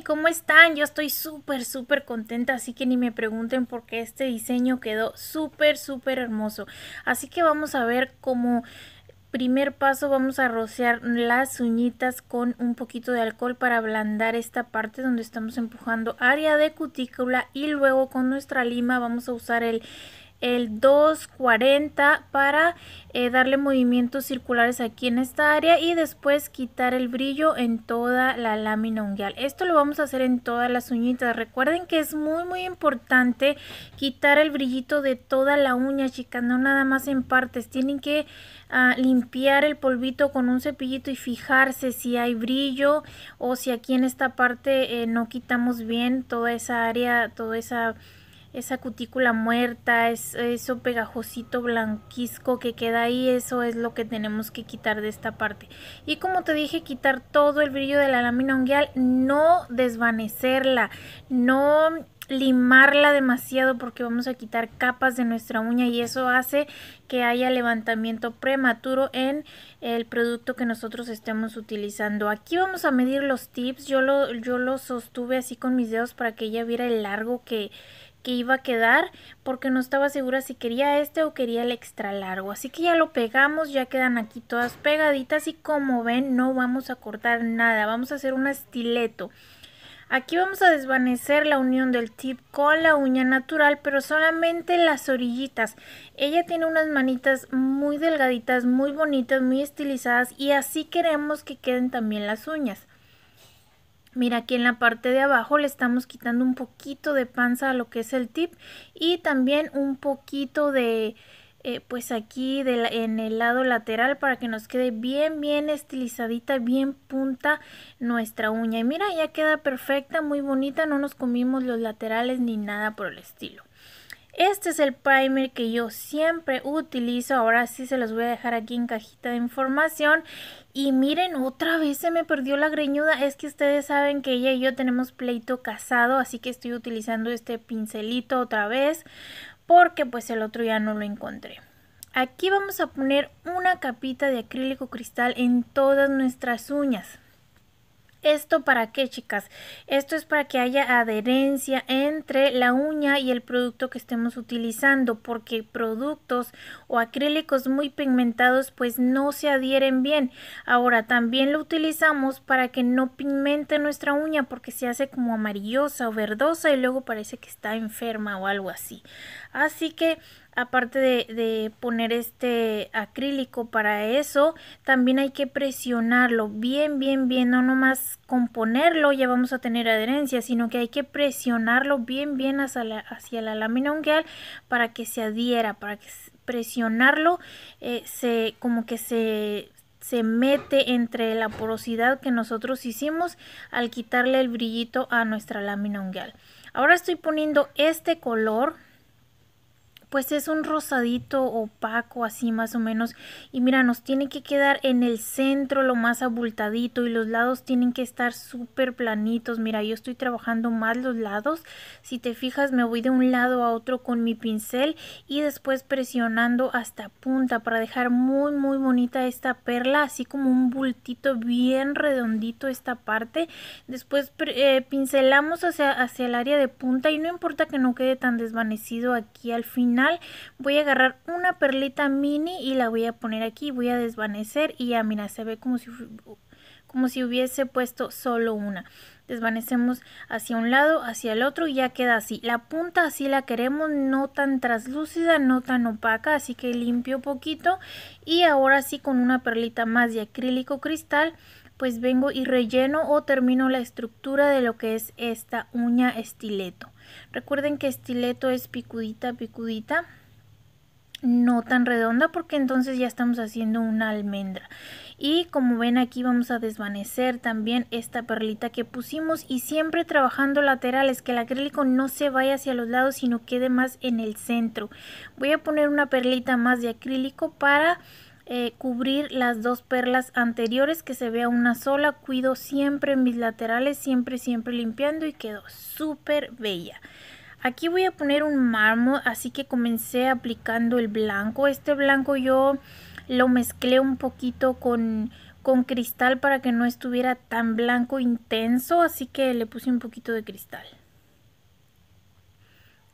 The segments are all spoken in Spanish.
¿cómo están? Yo estoy súper, súper contenta, así que ni me pregunten por qué este diseño quedó súper, súper hermoso. Así que vamos a ver cómo primer paso vamos a rociar las uñitas con un poquito de alcohol para ablandar esta parte donde estamos empujando área de cutícula y luego con nuestra lima vamos a usar el el 240 para eh, darle movimientos circulares aquí en esta área y después quitar el brillo en toda la lámina ungueal. Esto lo vamos a hacer en todas las uñitas. Recuerden que es muy muy importante quitar el brillito de toda la uña, chicas, no nada más en partes. Tienen que ah, limpiar el polvito con un cepillito y fijarse si hay brillo o si aquí en esta parte eh, no quitamos bien toda esa área, toda esa esa cutícula muerta, es, eso pegajosito blanquisco que queda ahí, eso es lo que tenemos que quitar de esta parte. Y como te dije, quitar todo el brillo de la lámina ungueal, no desvanecerla, no limarla demasiado porque vamos a quitar capas de nuestra uña y eso hace que haya levantamiento prematuro en el producto que nosotros estemos utilizando. Aquí vamos a medir los tips, yo lo, yo lo sostuve así con mis dedos para que ella viera el largo que, que iba a quedar porque no estaba segura si quería este o quería el extra largo. Así que ya lo pegamos, ya quedan aquí todas pegaditas y como ven no vamos a cortar nada, vamos a hacer un estileto. Aquí vamos a desvanecer la unión del tip con la uña natural, pero solamente las orillitas. Ella tiene unas manitas muy delgaditas, muy bonitas, muy estilizadas y así queremos que queden también las uñas. Mira aquí en la parte de abajo le estamos quitando un poquito de panza a lo que es el tip y también un poquito de eh, pues aquí en el lado lateral para que nos quede bien bien estilizadita, bien punta nuestra uña. Y mira ya queda perfecta, muy bonita, no nos comimos los laterales ni nada por el estilo. Este es el primer que yo siempre utilizo. Ahora sí se los voy a dejar aquí en cajita de información. Y miren, otra vez se me perdió la greñuda. Es que ustedes saben que ella y yo tenemos pleito casado. Así que estoy utilizando este pincelito otra vez. Porque pues el otro ya no lo encontré. Aquí vamos a poner una capita de acrílico cristal en todas nuestras uñas. ¿Esto para qué, chicas? Esto es para que haya adherencia entre la uña y el producto que estemos utilizando, porque productos o acrílicos muy pigmentados pues no se adhieren bien. Ahora, también lo utilizamos para que no pigmente nuestra uña porque se hace como amarillosa o verdosa y luego parece que está enferma o algo así. Así que aparte de, poner este acrílico para eso, también hay que presionarlo bien, bien, bien, no nomás componerlo, ya vamos a tener adherencia, sino que hay que presionarlo bien, bien hacia la, lámina ungueal para que se adhiera, para que presionarlo eh, se como que se se mete entre la porosidad que nosotros hicimos al quitarle el brillito a nuestra lámina ungueal. Ahora estoy poniendo este color pues es un rosadito opaco así más o menos y mira nos tiene que quedar en el centro lo más abultadito y los lados tienen que estar súper planitos mira yo estoy trabajando más los lados si te fijas me voy de un lado a otro con mi pincel y después presionando hasta punta para dejar muy muy bonita esta perla así como un bultito bien redondito esta parte después eh, pincelamos hacia, hacia el área de punta y no importa que no quede tan desvanecido aquí al final voy a agarrar una perlita mini y la voy a poner aquí, voy a desvanecer y ya mira, se ve como si, como si hubiese puesto solo una. Desvanecemos hacia un lado, hacia el otro y ya queda así. La punta así la queremos, no tan translúcida, no tan opaca, así que limpio poquito. Y ahora sí con una perlita más de acrílico cristal pues vengo y relleno o termino la estructura de lo que es esta uña estileto. Recuerden que estileto es picudita, picudita, no tan redonda porque entonces ya estamos haciendo una almendra. Y como ven aquí vamos a desvanecer también esta perlita que pusimos y siempre trabajando laterales, que el acrílico no se vaya hacia los lados sino quede más en el centro. Voy a poner una perlita más de acrílico para eh, cubrir las dos perlas anteriores que se vea una sola cuido siempre mis laterales siempre siempre limpiando y quedó súper bella aquí voy a poner un mármol así que comencé aplicando el blanco este blanco yo lo mezclé un poquito con con cristal para que no estuviera tan blanco intenso así que le puse un poquito de cristal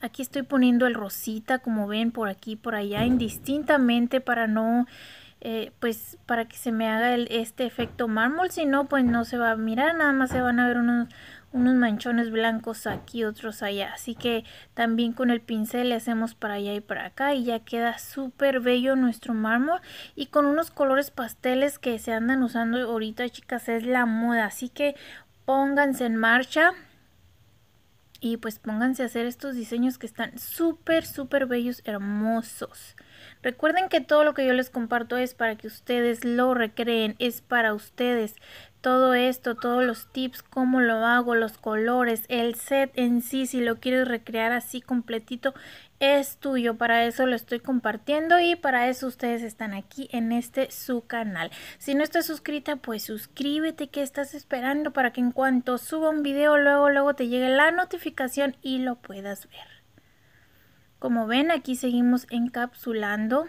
Aquí estoy poniendo el rosita, como ven, por aquí, por allá, indistintamente para no, eh, pues, para que se me haga este efecto mármol. Si no, pues no se va a mirar, nada más se van a ver unos, unos manchones blancos aquí, otros allá. Así que también con el pincel le hacemos para allá y para acá y ya queda súper bello nuestro mármol. Y con unos colores pasteles que se andan usando ahorita, chicas, es la moda. Así que pónganse en marcha. Y pues pónganse a hacer estos diseños que están súper, súper bellos, hermosos. Recuerden que todo lo que yo les comparto es para que ustedes lo recreen, es para ustedes. Todo esto, todos los tips, cómo lo hago, los colores, el set en sí, si lo quieres recrear así completito, es tuyo. Para eso lo estoy compartiendo y para eso ustedes están aquí en este su canal. Si no estás suscrita, pues suscríbete que estás esperando para que en cuanto suba un video, luego, luego te llegue la notificación y lo puedas ver. Como ven, aquí seguimos encapsulando.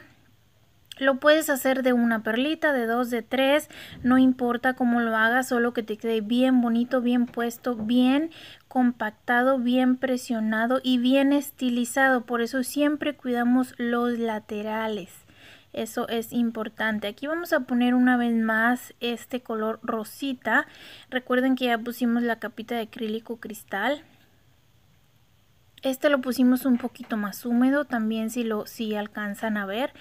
Lo puedes hacer de una perlita, de dos, de tres, no importa cómo lo hagas, solo que te quede bien bonito, bien puesto, bien compactado, bien presionado y bien estilizado. Por eso siempre cuidamos los laterales. Eso es importante. Aquí vamos a poner una vez más este color rosita. Recuerden que ya pusimos la capita de acrílico cristal. Este lo pusimos un poquito más húmedo también si lo si alcanzan a ver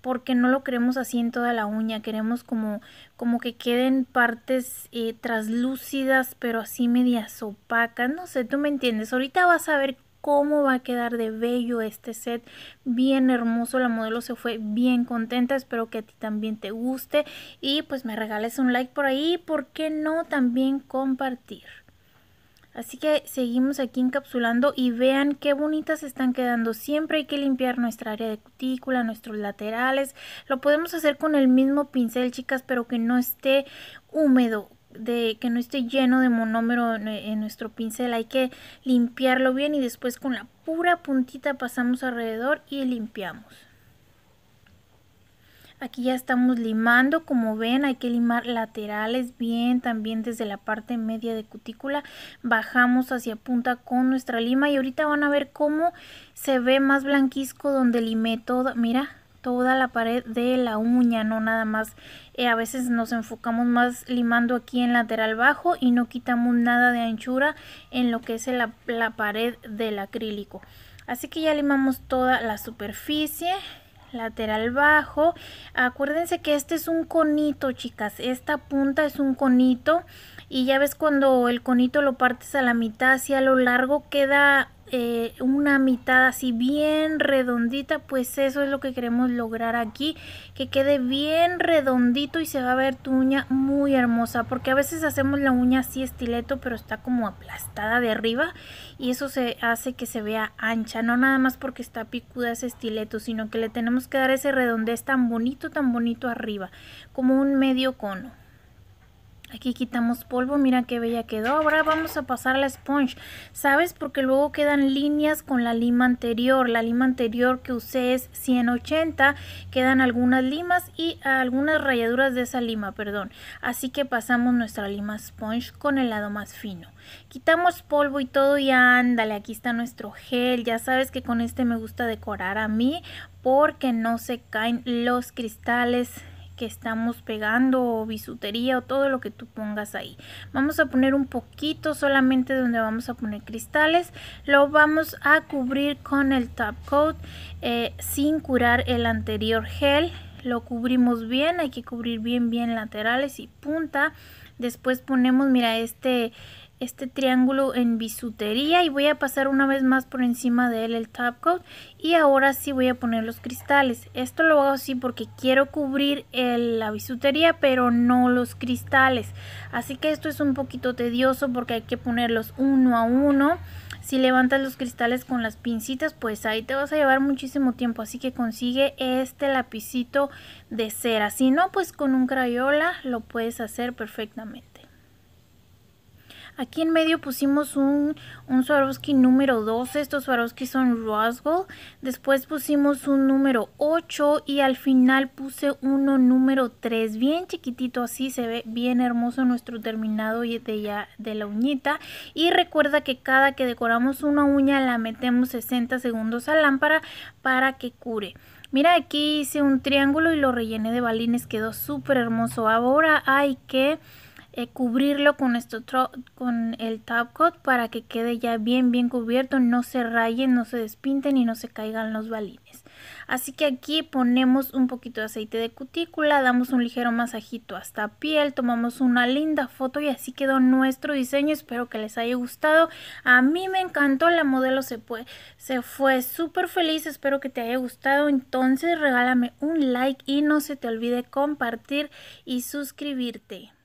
porque no lo queremos así en toda la uña, queremos como, como que queden partes eh, traslúcidas pero así medias opacas, no sé, tú me entiendes, ahorita vas a ver cómo va a quedar de bello este set. Bien hermoso, la modelo se fue bien contenta. Espero que a ti también te guste. Y pues me regales un like por ahí. ¿Por qué no también compartir? Así que seguimos aquí encapsulando y vean qué bonitas están quedando. Siempre hay que limpiar nuestra área de cutícula, nuestros laterales. Lo podemos hacer con el mismo pincel, chicas, pero que no esté húmedo, de que no esté lleno de monómero en, nuestro pincel. Hay que limpiarlo bien y después con la pura puntita pasamos alrededor y limpiamos. Aquí ya estamos limando, como ven hay que limar laterales bien, también desde la parte media de cutícula. Bajamos hacia punta con nuestra lima y ahorita van a ver cómo se ve más blanquisco donde limé toda, mira toda la pared de la uña, no nada más. Eh, a veces nos enfocamos más limando aquí en lateral bajo y no quitamos nada de anchura en lo que es la, la pared del acrílico. Así que ya limamos toda la superficie lateral bajo. Acuérdense que este es un conito, chicas. Esta punta es un conito. Y ya ves cuando el conito lo partes a la mitad a lo largo queda eh, una mitad así bien redondita, pues eso es lo que queremos lograr aquí, que quede bien redondito y se va a ver tu uña muy hermosa, porque a veces hacemos la uña así estileto, pero está como aplastada de arriba y eso se hace que se vea ancha, no nada más porque está picuda ese estileto, sino que le tenemos que dar ese redondez tan bonito, tan bonito arriba, como un medio cono. Aquí quitamos polvo, mira qué bella quedó. Ahora vamos a pasar la sponge, ¿sabes? Porque luego quedan líneas con la lima anterior. La lima anterior que usé es 180, quedan algunas limas y algunas rayaduras de esa lima, perdón. Así que pasamos nuestra lima sponge con el lado más fino. Quitamos polvo y todo y ándale, aquí está nuestro gel. Ya sabes que con este me gusta decorar a mí porque no se caen los cristales que estamos pegando o bisutería o todo lo que tú pongas ahí. Vamos a poner un poquito solamente donde vamos a poner cristales. Lo vamos a cubrir con el top coat eh, sin curar el anterior gel. Lo cubrimos bien, hay que cubrir bien bien laterales y punta. Después ponemos, mira, este este triángulo en bisutería y voy a pasar una vez más por encima de él el top coat y ahora sí voy a poner los cristales esto lo hago así porque quiero cubrir la bisutería pero no los cristales así que esto es un poquito tedioso porque hay que ponerlos uno a uno si levantas los cristales con las pincitas pues ahí te vas a llevar muchísimo tiempo así que consigue este lapicito de cera si no pues con un crayola lo puedes hacer perfectamente Aquí en medio pusimos un, Swarovski número 12. Estos Swarovski son Roswell. Después pusimos un número 8 y al final puse uno número 3. Bien chiquitito así. Se ve bien hermoso nuestro terminado de, de la uñita. Y recuerda que cada que decoramos una uña la metemos 60 segundos a lámpara para que cure. Mira, aquí hice un triángulo y lo rellené de balines. Quedó súper hermoso. Ahora hay que... Eh, cubrirlo con, este con el top coat para que quede ya bien bien cubierto, no se rayen, no se despinten y no se caigan los balines. Así que aquí ponemos un poquito de aceite de cutícula, damos un ligero masajito hasta piel, tomamos una linda foto y así quedó nuestro diseño. Espero que les haya gustado. A mí me encantó, la modelo se, se fue súper feliz, espero que te haya gustado. Entonces regálame un like y no se te olvide compartir y suscribirte.